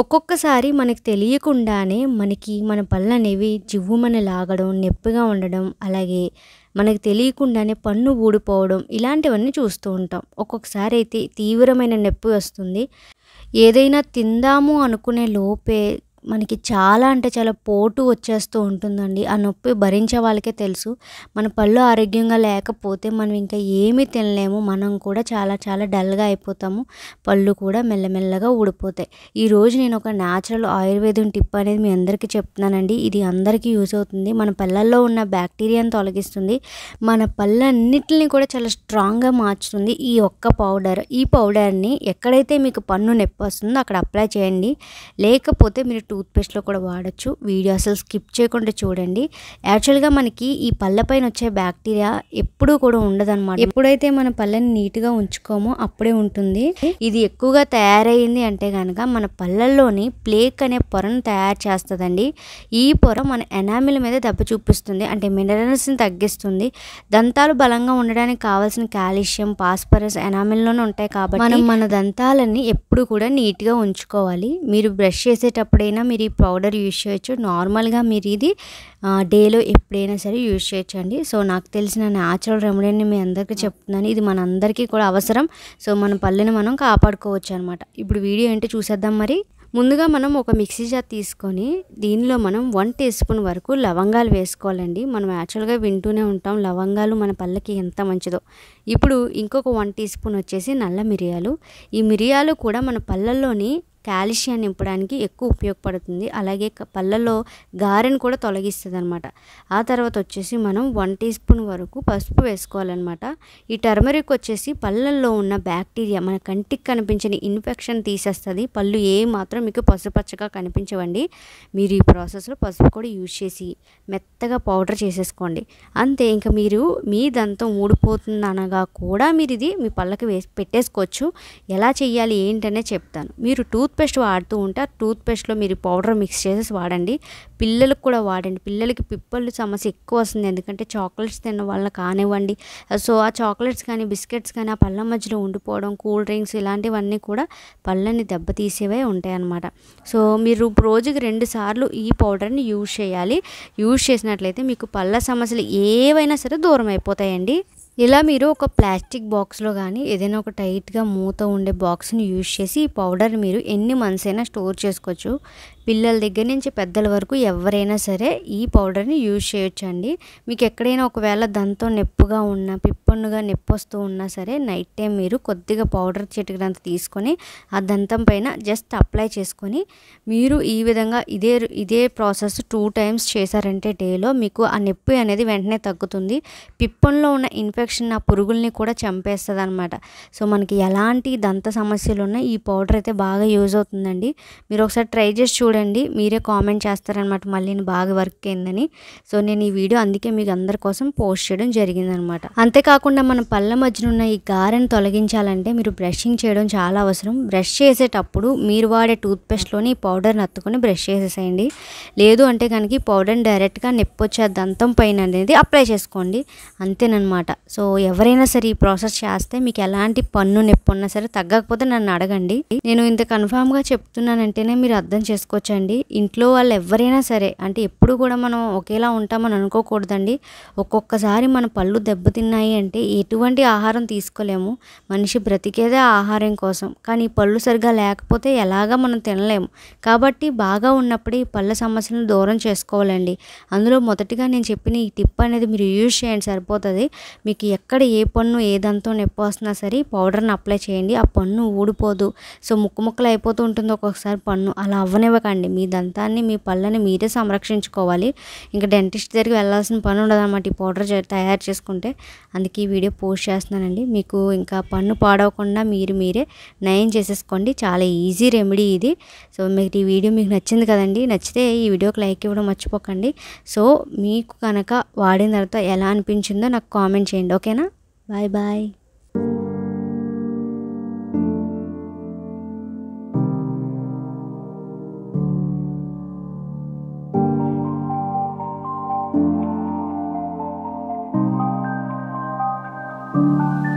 ఒక్కొక్కసారి మనకు తెలియకుండానే మనకి మన పళ్ళు అనేవి జివ్వుమని లాగడం నొప్పిగా ఉండడం అలాగే మనకు తెలియకుండానే పన్ను ఊడిపోవడం ఇలాంటివన్నీ చూస్తూ ఉంటాం ఒక్కొక్కసారి అయితే తీవ్రమైన నొప్పి వస్తుంది ఏదైనా తిందాము అనుకునే లోపే మనకి చాలా అంటే చాలా పోటు వచ్చేస్తూ ఉంటుందండి ఆ నొప్పి భరించే వాళ్ళకే తెలుసు మన పళ్ళు ఆరోగ్యంగా లేకపోతే మనం ఇంకా ఏమీ తినలేము మనం కూడా చాలా చాలా డల్గా అయిపోతాము పళ్ళు కూడా మెల్లమెల్లగా ఊడిపోతాయి ఈరోజు నేను ఒక న్యాచురల్ ఆయుర్వేదం టిప్ అనేది మీ అందరికీ చెప్తున్నానండి ఇది అందరికీ యూజ్ అవుతుంది మన పళ్ళల్లో ఉన్న బ్యాక్టీరియాను తొలగిస్తుంది మన పళ్ళన్నిటిని కూడా చాలా స్ట్రాంగ్గా మార్చుతుంది ఈ ఒక్క పౌడర్ ఈ పౌడర్ని ఎక్కడైతే మీకు పన్ను నొప్పి వస్తుందో అక్కడ అప్లై చేయండి లేకపోతే మీరు టూ టూత్పేస్ట్లో కూడా వాడచ్చు వీడియో అసలు స్కిప్ చేయకుండా చూడండి యాక్చువల్గా మనకి ఈ పళ్ళ పైన వచ్చే బ్యాక్టీరియా ఎప్పుడూ కూడా ఉండదన్నమాట ఎప్పుడైతే మన పళ్ళని నీట్గా ఉంచుకోమో అప్పుడే ఉంటుంది ఇది ఎక్కువగా తయారైంది అంటే కనుక మన పళ్ళల్లోని ప్లేక్ అనే పొరను తయారు చేస్తుందండి ఈ పొర మన ఎనామిల్ మీద దెబ్బ చూపిస్తుంది అంటే మినరల్స్ని తగ్గిస్తుంది దంతాలు బలంగా ఉండడానికి కావాల్సిన కాల్షియం పాస్పరస్ ఎనామిల్లోనే ఉంటాయి కాబట్టి మనం మన దంతాలని ఎప్పుడు కూడా నీట్గా ఉంచుకోవాలి మీరు బ్రష్ చేసేటప్పుడైనా మీరు ఈ పౌడర్ యూజ్ చేయొచ్చు నార్మల్గా మీరు ఇది డేలో ఎప్పుడైనా సరే యూజ్ చేయొచ్చండి సో నాకు తెలిసిన న్యాచురల్ రెమెడీని మీ అందరికీ చెప్తున్నాను ఇది మనందరికీ కూడా అవసరం సో మన పళ్ళుని మనం కాపాడుకోవచ్చు అనమాట ఇప్పుడు వీడియో ఏంటో చూసేద్దాం మరి ముందుగా మనం ఒక మిక్సీ జార్ తీసుకొని దీనిలో మనం వన్ టీ స్పూన్ వరకు లవంగాలు వేసుకోవాలండి మనం యాక్చువల్గా వింటూనే ఉంటాం లవంగాలు మన పళ్ళకి ఎంత మంచిదో ఇప్పుడు ఇంకొక వన్ టీ స్పూన్ వచ్చేసి నల్ల మిరియాలు ఈ మిరియాలు కూడా మన పళ్ళల్లోని కాల్షియం నింపడానికి ఎక్కువ ఉపయోగపడుతుంది అలాగే పళ్ళలో గారెను కూడా తొలగిస్తుంది అనమాట ఆ తర్వాత వచ్చేసి మనం వన్ టీ స్పూన్ వరకు పసుపు వేసుకోవాలన్నమాట ఈ టర్మరిక్ వచ్చేసి పళ్ళల్లో ఉన్న బ్యాక్టీరియా మన కంటికి కనిపించిన ఇన్ఫెక్షన్ తీసేస్తుంది పళ్ళు ఏ మాత్రం మీకు పసుపచ్చగా కనిపించవండి మీరు ఈ ప్రాసెస్లో పసుపు కూడా యూజ్ చేసి మెత్తగా పౌడర్ చేసేసుకోండి అంతే ఇంకా మీరు మీ దంతం ఊడిపోతుంది అనగా కూడా మీరు ఇది మీ పళ్ళకి వేసి పెట్టేసుకోవచ్చు ఎలా చేయాలి ఏంటనే చెప్తాను మీరు టూ టూత్పేస్ట్ వాడుతూ ఉంటే ఆ టూత్పేస్ట్లో మీరు పౌడర్ మిక్స్ చేసేసి వాడండి పిల్లలకు కూడా వాడండి పిల్లలకి పిప్పళ్ళు సమస్య ఎక్కువ వస్తుంది ఎందుకంటే చాక్లెట్స్ తిన్న వల్ల కానివ్వండి సో ఆ చాక్లెట్స్ కానీ బిస్కెట్స్ కానీ ఆ పళ్ళ మధ్యలో ఉండిపోవడం కూల్ డ్రింక్స్ ఇలాంటివన్నీ కూడా పళ్ళని దెబ్బతీసేవే ఉంటాయన్నమాట సో మీరు రోజుకి రెండు సార్లు ఈ పౌడర్ని యూజ్ చేయాలి యూజ్ చేసినట్లయితే మీకు పళ్ళ సమస్యలు ఏవైనా సరే దూరం అయిపోతాయండి ఇలా మీరు ఒక ప్లాస్టిక్ బాక్స్లో కానీ ఏదైనా ఒక టైట్గా మూత ఉండే బాక్స్ని యూజ్ చేసి ఈ పౌడర్ మీరు ఎన్ని మంత్స్ అయినా స్టోర్ చేసుకోవచ్చు పిల్లల దగ్గర నుంచి పెద్దల వరకు ఎవరైనా సరే ఈ పౌడర్ని యూజ్ చేయొచ్చండి మీకు ఎక్కడైనా ఒకవేళ దంతం నొప్పుగా ఉన్న పిప్పన్నుగా నొప్పి వస్తూ ఉన్నా సరే నైట్ టైం మీరు కొద్దిగా పౌడర్ చిటికినంత తీసుకొని ఆ దంతం పైన జస్ట్ అప్లై చేసుకొని మీరు ఈ విధంగా ఇదే ఇదే ప్రాసెస్ టూ టైమ్స్ చేశారంటే డేలో మీకు ఆ నొప్పి అనేది వెంటనే తగ్గుతుంది పిప్పన్లో ఉన్న ఇన్ఫెక్షన్ ఆ పురుగుల్ని కూడా చంపేస్తుంది అనమాట సో మనకి ఎలాంటి దంత సమస్యలు ఉన్నా ఈ పౌడర్ అయితే బాగా యూజ్ అవుతుందండి మీరు ఒకసారి ట్రై చేసి చూడండి చూడండి మీరే కామెంట్ చేస్తారనమాట మళ్ళీ బాగా వర్క్ అయిందని సో నేను ఈ వీడియో అందుకే మీకు అందరి కోసం పోస్ట్ చేయడం జరిగిందనమాట అంతేకాకుండా మనం పళ్ళ మధ్యన ఉన్న ఈ గారెను తొలగించాలంటే మీరు బ్రషింగ్ చేయడం చాలా అవసరం బ్రష్ చేసేటప్పుడు మీరు వాడే టూత్పేస్ట్లోని ఈ పౌడర్ని అత్తుకొని బ్రష్ చేసేసేయండి లేదు అంటే కనుక ఈ పౌడర్ని డైరెక్ట్గా నెప్పొచ్చే దంతం పైన అనేది అప్లై చేసుకోండి అంతేనమాట సో ఎవరైనా సరే ఈ ప్రాసెస్ చేస్తే మీకు ఎలాంటి పన్ను నొప్పి ఉన్నా సరే తగ్గకపోతే నన్ను అడగండి నేను ఇంత కన్ఫామ్గా చెప్తున్నానంటేనే మీరు అర్థం చేసుకోవచ్చు మార్చండి ఇంట్లో వాళ్ళు ఎవరైనా సరే అంటే ఎప్పుడు కూడా మనం ఒకేలా ఉంటామని అనుకోకూడదండి ఒక్కొక్కసారి మన పళ్ళు దెబ్బతిన్నాయి అంటే ఎటువంటి ఆహారం తీసుకోలేము మనిషి బ్రతికేదే ఆహారం కోసం కానీ పళ్ళు సరిగా లేకపోతే ఎలాగా మనం తినలేము కాబట్టి బాగా ఉన్నప్పుడే ఈ పళ్ళ సమస్యలను దూరం చేసుకోవాలండి అందులో మొదటిగా నేను చెప్పిన ఈ టిప్ అనేది మీరు యూజ్ చేయండి సరిపోతుంది మీకు ఎక్కడ ఏ పన్ను ఏ దంతం నొప్పి వస్తున్నా సరే పౌడర్ని అప్లై చేయండి ఆ పన్ను ఊడిపోదు సో ముక్కు ముక్కలు అయిపోతూ ఉంటుంది ఒక్కొక్కసారి పన్ను అలా అవ్వనివ్వక పెట్టుకోకండి మీ దంతాన్ని మీ పళ్ళని మీరే సంరక్షించుకోవాలి ఇంకా డెంటిస్ట్ దగ్గరికి వెళ్ళాల్సిన పని ఉండదన్నమాట ఈ పౌడర్ తయారు చేసుకుంటే అందుకే ఈ వీడియో పోస్ట్ చేస్తున్నానండి మీకు ఇంకా పన్ను పాడవకుండా మీరు మీరే నయం చేసేసుకోండి చాలా ఈజీ రెమెడీ ఇది సో మీకు ఈ వీడియో మీకు నచ్చింది కదండి నచ్చితే ఈ వీడియోకి లైక్ ఇవ్వడం మర్చిపోకండి సో మీకు కనుక వాడిన తర్వాత ఎలా అనిపించిందో నాకు కామెంట్ చేయండి ఓకేనా బాయ్ బాయ్ Música